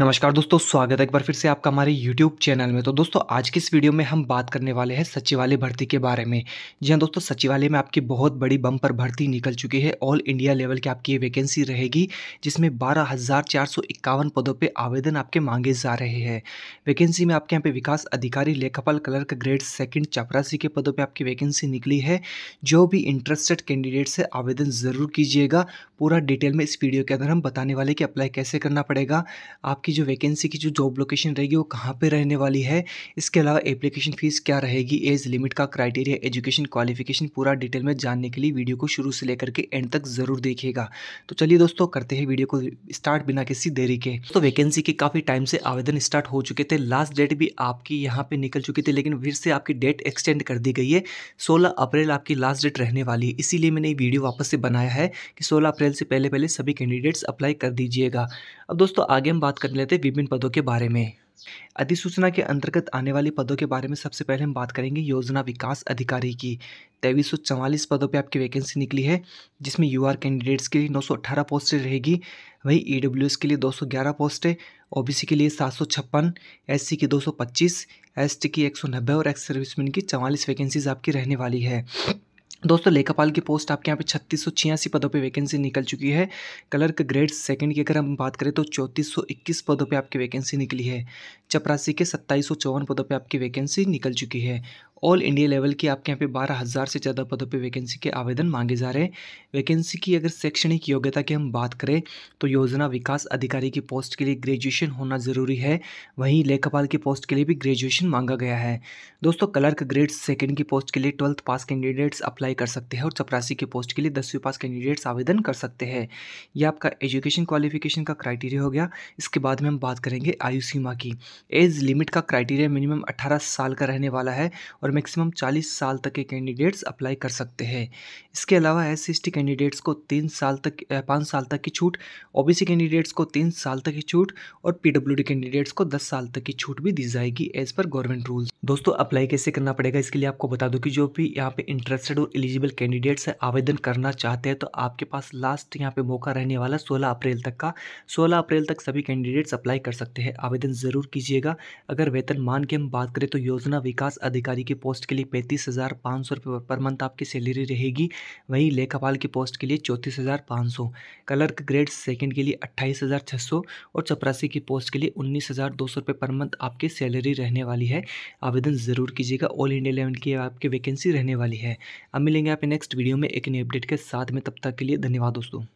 नमस्कार दोस्तों स्वागत है एक बार फिर से आपका हमारे YouTube चैनल में तो दोस्तों आज की इस वीडियो में हम बात करने वाले हैं सचिवालय भर्ती के बारे में जी हाँ दोस्तों सचिवालय में आपकी बहुत बड़ी बम पर भर्ती निकल चुकी है ऑल इंडिया लेवल की आपकी ये वैकेंसी रहेगी जिसमें बारह पदों पर आवेदन आपके मांगे जा रहे हैं वैकेंसी में आपके यहाँ पे विकास अधिकारी लेखापाल क्लर्क ग्रेड सेकेंड चपरासी के पदों पर आपकी वैकेंसी निकली है जो भी इंटरेस्टेड कैंडिडेट से आवेदन ज़रूर कीजिएगा पूरा डिटेल में इस वीडियो के अंदर हम बताने वाले कि अप्लाई कैसे करना पड़ेगा आप आपकी जो वैकेंसी की जो जॉब लोकेशन रहेगी वो कहाँ पर रहने वाली है इसके अलावा एप्लीकेशन फ़ीस क्या रहेगी एज लिमिट का क्राइटेरिया एजुकेशन क्वालिफिकेशन पूरा डिटेल में जानने के लिए वीडियो को शुरू से लेकर के एंड तक ज़रूर देखिएगा तो चलिए दोस्तों करते हैं वीडियो को स्टार्ट बिना किसी देरी के तो वैकेंसी के काफ़ी टाइम से आवेदन स्टार्ट हो चुके थे लास्ट डेट भी आपकी यहाँ पर निकल चुकी थी लेकिन फिर से आपकी डेट एक्सटेंड कर दी गई है सोलह अप्रैल आपकी लास्ट डेट रहने वाली है इसीलिए मैंने ये वीडियो वापस से बनाया है कि सोलह अप्रैल से पहले पहले सभी कैंडिडेट्स अप्लाई कर दीजिएगा अब दोस्तों आगे हम बात करने लेते हैं विभिन्न पदों के बारे में अधिसूचना के अंतर्गत आने वाले पदों के बारे में सबसे पहले हम बात करेंगे योजना विकास अधिकारी की तेईस सौ चवालीस पदों पे आपकी वैकेंसी निकली है जिसमें यू आर कैंडिडेट्स के लिए नौ सौ अट्ठारह पोस्टें रहेगी वहीं ई डब्ल्यू एस के लिए दो सौ ग्यारह पोस्टें ओ बी सी के लिए सात सौ छप्पन एस सी की दो सौ पच्चीस एस टी की एक सौ नब्बे और एक्स सर्विसमैन की चवालीस वैकेंसीज आपकी रहने वाली है दोस्तों लेखापाल की पोस्ट आपके यहाँ पे छत्तीस सौ छियासी पदों पे वैकेंसी निकल चुकी है क्लर्क ग्रेड सेकंड की अगर हम बात करें तो चौंतीस सौ इक्कीस पदों पे आपकी वैकेंसी निकली है चपरासी के सत्ताईस सौ चौवन पदों पे आपकी वैकेंसी निकल चुकी है ऑल इंडिया लेवल की आपके यहाँ पे बारह हज़ार से ज़्यादा पदों पे वैकेंसी के आवेदन मांगे जा रहे हैं वैकेंसी की अगर शैक्षणिक योग्यता की हम बात करें तो योजना विकास अधिकारी की पोस्ट के लिए ग्रेजुएशन होना ज़रूरी है वहीं लेखपाल की पोस्ट के लिए भी ग्रेजुएशन मांगा गया है दोस्तों क्लर्क ग्रेड सेकेंड की पोस्ट के लिए ट्वेल्थ पास कैंडिडेट्स अप्लाई कर सकते हैं और चपरासी की पोस्ट के लिए दसवीं पास कैंडिडेट्स आवेदन कर सकते हैं यह आपका एजुकेशन क्वालिफिकेशन का क्राइटेरिया हो गया इसके बाद में हम बात करेंगे आयु सीमा की एज लिमिट का क्राइटेरिया मिनिमम अठारह साल का रहने वाला है और और मैक्सिमम 40 साल तक के कैंडिडेट्स अप्लाई कर सकते हैं इसके अलावा एस सी कैंडिडेट्स को तीन साल तक पाँच साल तक की छूट ओबीसी कैंडिडेट्स को तीन साल तक की छूट और पीडब्ल्यूडी कैंडिडेट्स को दस साल तक की छूट भी दी जाएगी एज़ पर गवर्नमेंट रूल्स दोस्तों अप्लाई कैसे करना पड़ेगा इसके लिए आपको बता दूं कि जो भी यहाँ पे इंटरेस्टेड और एलिजिबल कैंडिडेट्स हैं आवेदन करना चाहते हैं तो आपके पास लास्ट यहाँ पे मौका रहने वाला 16 अप्रैल तक का 16 अप्रैल तक सभी कैंडिडेट्स अप्लाई कर सकते हैं आवेदन ज़रूर कीजिएगा अगर वेतन मान की हम बात करें तो योजना विकास अधिकारी की पोस्ट के लिए पैंतीस हज़ार पाँच सौ रुपये पर मंथ आपकी सैलरी रहेगी वहीं लेखापाल की पोस्ट के लिए चौंतीस हज़ार पाँच सौ क्लर्क ग्रेड सेकेंड के लिए अट्ठाईस हज़ार छः सौ और चपरासी की पोस्ट के लिए उन्नीस हज़ार दो सौ रुपये पर मंथ आपकी सैलरी रहने वाली है आवेदन ज़रूर कीजिएगा ऑल इंडिया लेवल की आपकी वैकेंसी रहने वाली है अब मिलेंगे आप नेक्स्ट वीडियो में एक नई अपडेट के साथ में तब तक के लिए धन्यवाद दोस्तों